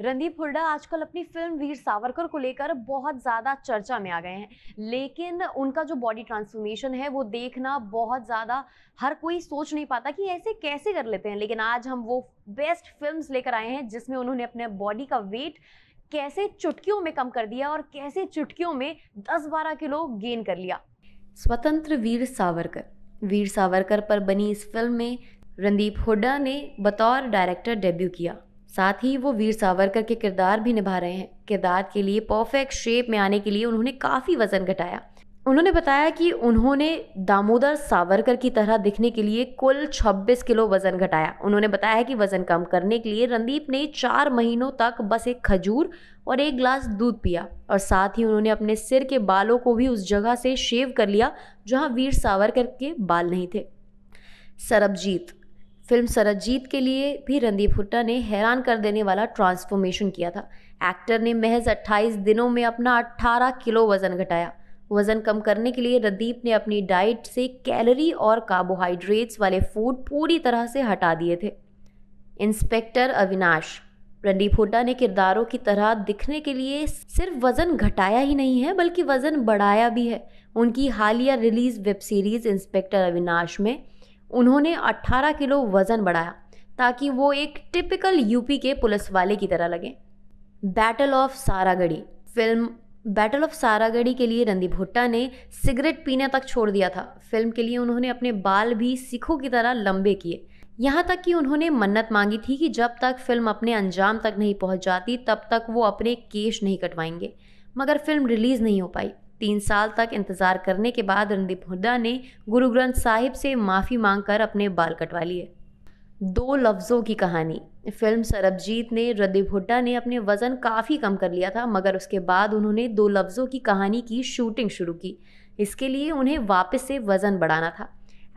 रणदीप हुड्डा आजकल अपनी फिल्म वीर सावरकर को लेकर बहुत ज़्यादा चर्चा में आ गए हैं लेकिन उनका जो बॉडी ट्रांसफॉर्मेशन है वो देखना बहुत ज़्यादा हर कोई सोच नहीं पाता कि ऐसे कैसे कर लेते हैं लेकिन आज हम वो बेस्ट फिल्म लेकर आए हैं जिसमें उन्होंने अपने बॉडी का वेट कैसे चुटकियों में कम कर दिया और कैसे चुटकियों में 10-12 किलो गेन कर लिया स्वतंत्र वीर सावरकर वीर सावरकर पर बनी इस फिल्म में रणदीप हुड्डा ने बतौर डायरेक्टर डेब्यू किया साथ ही वो वीर सावरकर के किरदार भी निभा रहे हैं किरदार के लिए परफेक्ट शेप में आने के लिए उन्होंने काफ़ी वज़न घटाया उन्होंने बताया कि उन्होंने दामोदर सावरकर की तरह दिखने के लिए कुल 26 किलो वज़न घटाया उन्होंने बताया कि वज़न कम करने के लिए रणदीप ने चार महीनों तक बस एक खजूर और एक गिलास दूध पिया और साथ ही उन्होंने अपने सिर के बालों को भी उस जगह से शेव कर लिया जहां वीर सावरकर के बाल नहीं थे सरबजीत फिल्म सरजीत के लिए भी रणदीप हुड्डा ने हैरान कर देने वाला ट्रांसफॉर्मेशन किया था एक्टर ने महज 28 दिनों में अपना 18 किलो वज़न घटाया वज़न कम करने के लिए रणदीप ने अपनी डाइट से कैलोरी और कार्बोहाइड्रेट्स वाले फूड पूरी तरह से हटा दिए थे इंस्पेक्टर अविनाश रणदीप हुड्डा ने किरदारों की तरह दिखने के लिए सिर्फ वज़न घटाया ही नहीं है बल्कि वज़न बढ़ाया भी है उनकी हालिया release web series inspector Avinash में उन्होंने 18 किलो वज़न बढ़ाया ताकि वो एक टिपिकल यूपी के पुलिस वाले की तरह लगे battle of Saragarhi film battle of Saragarhi के लिए रणदीप भुट्टा ने सिगरेट पीना तक छोड़ दिया था फिल्म के लिए उन्होंने अपने बाल भी सिखों की तरह लंबे किए यहाँ तक कि उन्होंने मन्नत मांगी थी कि जब तक फिल्म अपने अंजाम तक नहीं पहुँच जाती तब तक वो अपने केश नहीं कटवाएंगे मगर फिल्म रिलीज़ नहीं हो पाई तीन साल तक इंतज़ार करने के बाद रणदीप हुड्डा ने गुरु ग्रंथ साहिब से माफ़ी मांगकर अपने बाल कटवा लिए दो लफ्ज़ों की कहानी फिल्म सरबजीत ने रणदीप हुड्डा ने अपने वज़न काफ़ी कम कर लिया था मगर उसके बाद उन्होंने दो लफ्ज़ों की कहानी की शूटिंग शुरू की इसके लिए उन्हें वापस से वज़न बढ़ाना था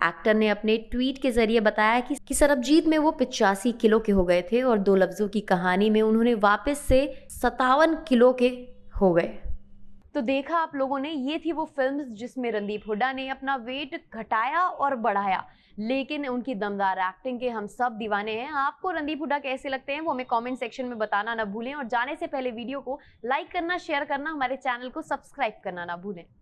एक्टर ने अपने ट्वीट के जरिए बताया कि, कि सरबजीत में वो पिचासी किलो के हो गए थे और दो लफ्ज़ों की कहानी में उन्होंने वापस से सतावन किलो के हो गए तो देखा आप लोगों ने ये थी वो फिल्म्स जिसमें रणदीप हुड्डा ने अपना वेट घटाया और बढ़ाया लेकिन उनकी दमदार एक्टिंग के हम सब दीवाने हैं आपको रणदीप हुड्डा कैसे लगते हैं वो हमें कमेंट सेक्शन में बताना ना भूलें और जाने से पहले वीडियो को लाइक करना शेयर करना हमारे चैनल को सब्सक्राइब करना ना भूलें